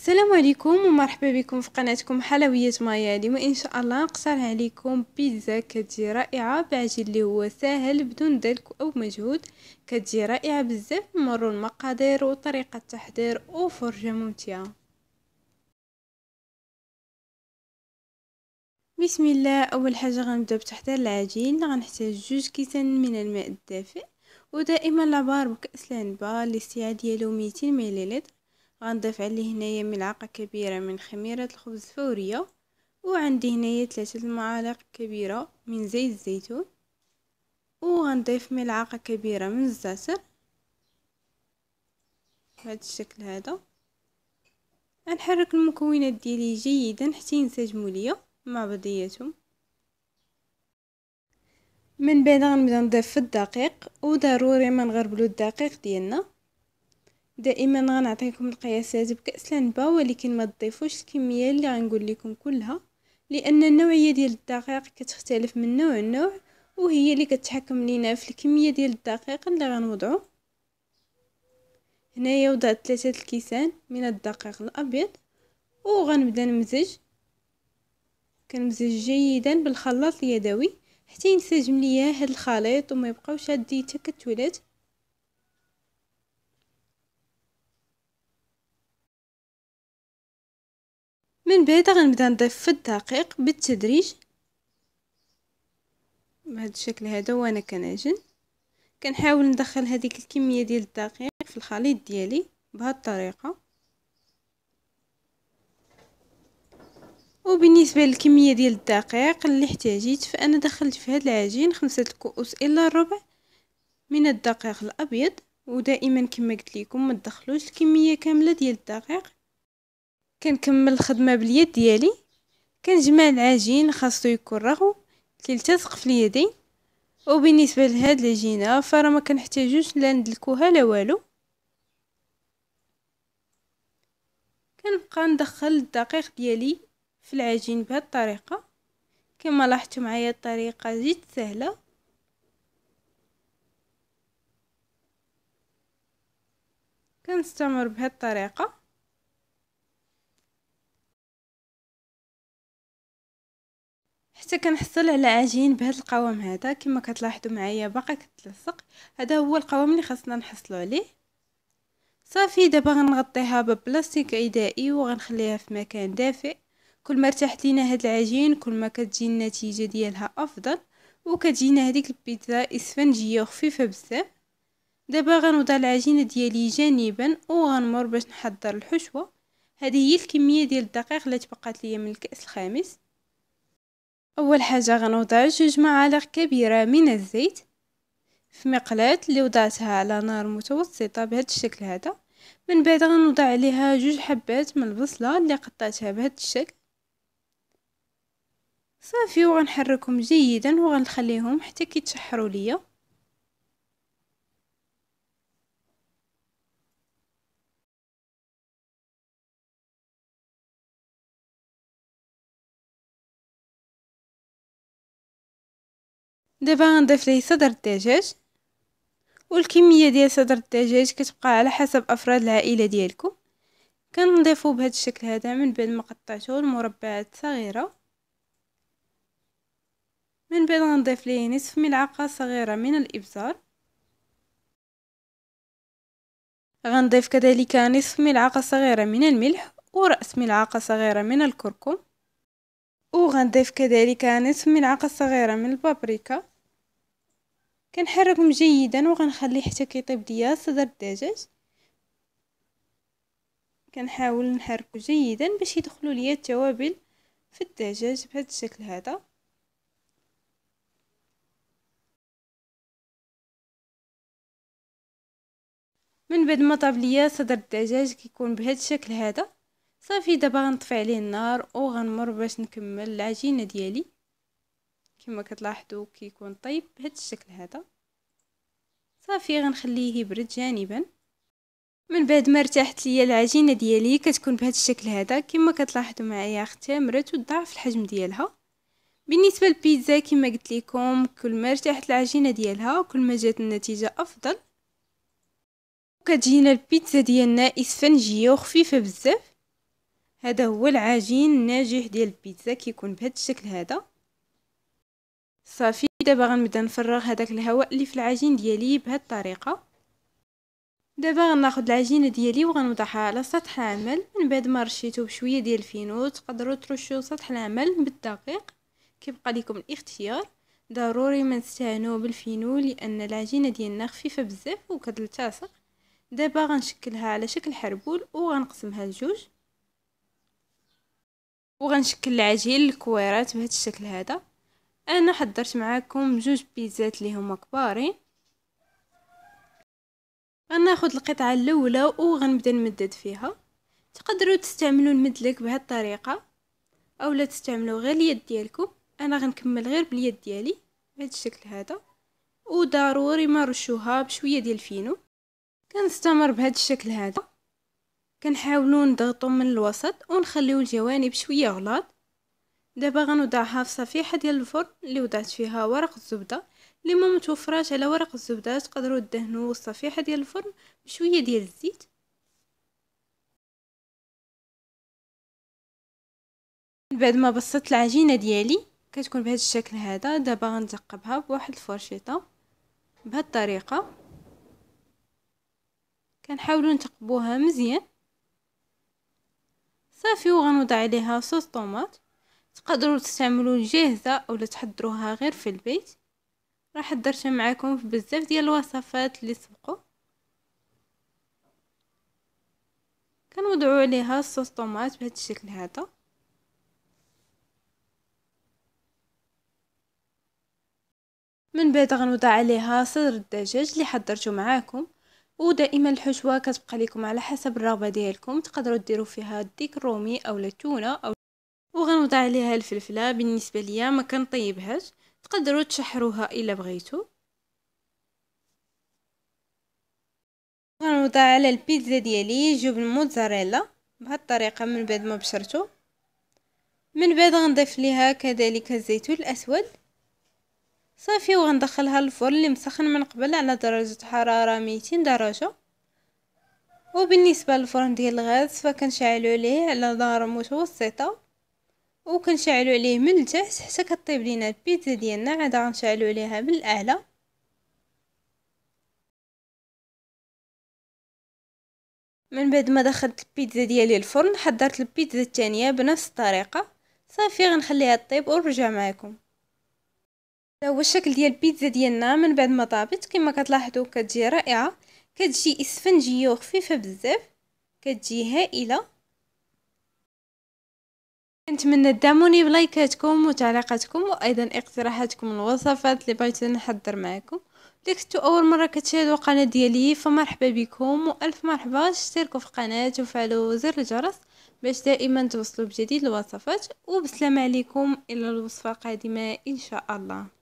السلام عليكم ومرحبا بكم في قناتكم حلويات مايا اليوم ان شاء الله نقترح عليكم بيتزا كتجي رائعه بعجين اللي هو سهل بدون دلك او مجهود كتجي رائعه بزاف مروا المقادير وطريقه التحضير وفرجه ممتعه بسم الله اول حاجه غنبدا بتحضير العجين غنحتاج جوج كيسان من الماء الدافئ ودائما لابار بكاس العنبه اللي السعه ديالو 200 مليلتر غنضيف عليه هنايا ملعقه كبيره من خميره الخبز فوريه وعندي هنايا ثلاثة المعالق كبيره من زيت الزيتون وغنضيف ملعقه كبيره من الزعتر بهذا الشكل هذا غنحرك المكونات ديالي جيدا حتى ينسجموا ليا مع بعضياتهم من بعد غنبدا نضيف الدقيق وضروري ما نغربلو الدقيق ديالنا دائما غنعطيكم القياسات بكاس العنبه ولكن ما تضيفوش الكميه اللي غنقول لكم كلها لان النوعيه ديال الدقيق كتختلف من نوع لنوع وهي اللي كتحكم لينا في الكميه ديال الدقيق اللي غنوضعو هنايا وضعت ثلاثة الكيسان من الدقيق الابيض وغنبدا نمزج كنمزج جيدا بالخلاط اليدوي حتى ينسجم ليا هاد الخليط وما يبقاوش هاد كتولات من بعد غنبدا نضيف في الدقيق بالتدريج بهذا الشكل هذا وانا كنعجن كنحاول ندخل هذيك الكميه ديال الدقيق في الخليط ديالي بهذه الطريقه وبالنسبه للكميه ديال الدقيق اللي احتاجيت فانا دخلت في هذا العجين خمسة الكؤوس الا الربع من الدقيق الابيض ودائما كما قلت لكم ما تدخلوش الكميه كامله ديال الدقيق كنكمل الخدمه باليد ديالي كنجمع العجين خاصو يكون رغو كيلتصق في اليدين وبالنسبه لهاد العجينه فراه ما كنحتاجوش لا ندلكوها لا والو كنبقى ندخل الدقيق ديالي في العجين بهاد الطريقه كما لاحظتوا معايا الطريقه جد سهله كنستمر بهاد الطريقه حتى كنحصل على عجين بهذا القوام هذا كما كتلاحظوا معايا باقا كتلصق هذا هو القوام اللي خاصنا نحصلوا عليه صافي دابا غنغطيها ببلاستيك عدائي وغنخليها في مكان دافئ كل ما ارتاحت لينا هاد العجين كل ما كتجي النتيجه ديالها افضل وكتجينا هذيك البيتزا اسفنجيه وخفيفه بزاف دابا غنوضع العجينه ديالي جانبا وغنمر باش نحضر الحشوه هذه هي الكميه ديال الدقيق اللي تبقات ليا من الكاس الخامس أول حاجة غنوضع جوج معالق كبيرة من الزيت في مقلاة اللي وضعتها على نار متوسطة بهذا الشكل هذا من بعد غنوضع عليها جوج حبات من البصلة اللي قطعتها بهذا الشكل صافي وغنحركهم جيدا وغنخليهم حتى كيتشحروا ليا دابا غنضيف ليه صدر الدجاج والكميه ديال صدر الدجاج كتبقى على حسب افراد العائله ديالكم كنضيفو بهذا الشكل هذا من بعد ما قطعته لمربعات صغيره من بعد غنضيف ليه نصف ملعقه صغيره من الابزار غنضيف كذلك نصف ملعقه صغيره من الملح وراس ملعقه صغيره من الكركم وغنضيف كذلك نصف ملعقة صغيرة من البابريكا كنحركهم جيدا وغنخلي حتى كيطيب ليا صدر الدجاج كنحاول نحركو جيدا باش يدخلوا ليا التوابل في الدجاج بهذا الشكل هذا من بعد ما طاب ليا صدر الدجاج كيكون بهذا الشكل هذا صافي دابا غنطفي عليه النار وغنمر باش نكمل العجينه ديالي كما كتلاحظوا كيكون طيب بهذا الشكل هذا صافي غنخليه يبرد جانبا من بعد ما ارتاحت ليا العجينه ديالي كتكون بهذا الشكل هذا كما كتلاحظوا معايا اختمرت وضعف الحجم ديالها بالنسبه للبيتزا كما قلت لكم كل ما ارتاحت العجينه ديالها كل ما جات النتيجه افضل وكتجينا البيتزا ديالنا اسفنجيه وخفيفه بزاف هذا هو العجين الناجح ديال البيتزا كيكون بهذا الشكل هذا صافي دابا غنبدا نفرغ هذاك الهواء اللي في العجين ديالي بهذه الطريقه دابا غناخذ العجينه ديالي وغنوضعها على سطح العمل من بعد ما رشيتو بشويه ديال الفينو تقدروا ترشوا سطح العمل بالدقيق كيبقى لكم الاختيار ضروري ما نستعانوا بالفينو لان العجينه ديالنا خفيفه بزاف وكتلتصق دابا غنشكلها على شكل حربول وغنقسمها لجوج وغنشكل العجين الكويرات بهذا الشكل هذا انا حضرت معاكم جوج بيتزات اللي هما كبارين غناخذ القطعه الاولى وغنبدا نمدد فيها تقدروا تستعملوا المدلك بهذه الطريقه اولا تستعملوا غير اليد ديالكم انا غنكمل غير باليد ديالي بهذا الشكل هذا وضروري ما رشوها بشويه ديال الفينو كنستمر بهذا الشكل هذا كنحاولو نضغطو من الوسط ونخليو الجوانب شويه غلاط دابا غنوضعها في صفيحه ديال الفرن اللي وضعت فيها ورق الزبده اللي ما متوفراش على ورق الزبده تقدروا تدهنوا الصفيحه ديال الفرن بشويه ديال الزيت بعد ما بسطت العجينه ديالي كتكون بهذا الشكل هذا دابا غنتقبها بواحد الفرشيطه بهذه الطريقه كنحاولوا نتقبوها مزيان صافي وغنوضع عليها صوص طوماط تقدروا تستعملوا جاهزه اولا تحضروها غير في البيت راه حضرتها معكم في بزاف ديال الوصفات اللي سبقوا كنوضعوا عليها صوص طوماط بهذا الشكل هذا من بعد غنوضع عليها صدر الدجاج اللي حضرته معاكم ودائما الحشوه كتبقى لكم على حسب الرغبه ديالكم تقدروا ديروا فيها الديك الرومي او التونه او وغنوضع عليها الفلفله بالنسبه ليا ما كنطيبهاش تقدروا تشحروها الا بغيتو غنوضع على البيتزا ديالي جبن موتزاريلا بهاد الطريقه من بعد ما بشرته من بعد غنضيف ليها كذلك الزيتون الاسود صافي وغندخلها للفرن اللي مسخن من قبل على درجه حراره 200 درجه وبالنسبه للفرن ديال الغاز فكنشعلو عليه على نار متوسطه وكنشعلو عليه من التحت حتى كطيب لينا البيتزا ديالنا عاد غنشعلو عليها من الاعلى من بعد ما دخلت البيتزا ديالي الفرن حضرت البيتزا الثانيه بنفس الطريقه صافي غنخليها طيب ونرجع معكم ها هو الشكل ديال البيتزا ديالنا من بعد ما طابت كما كتلاحظوا كتجي رائعه كتجي اسفنجيه وخفيفه بزاف كتجي هائله كنتمنى تدعموني بلايكاتكم وتعليقاتكم وايضا اقتراحاتكم الوصفات اللي بغيت نحضر معكم كنتو اول مره كتشاهدوا القناه ديالي فمرحبا بكم والف مرحبا اشتركوا في القناه وفعلوا زر الجرس باش دائما توصلوا بجديد الوصفات وبسلام عليكم الى الوصفه القادمه ان شاء الله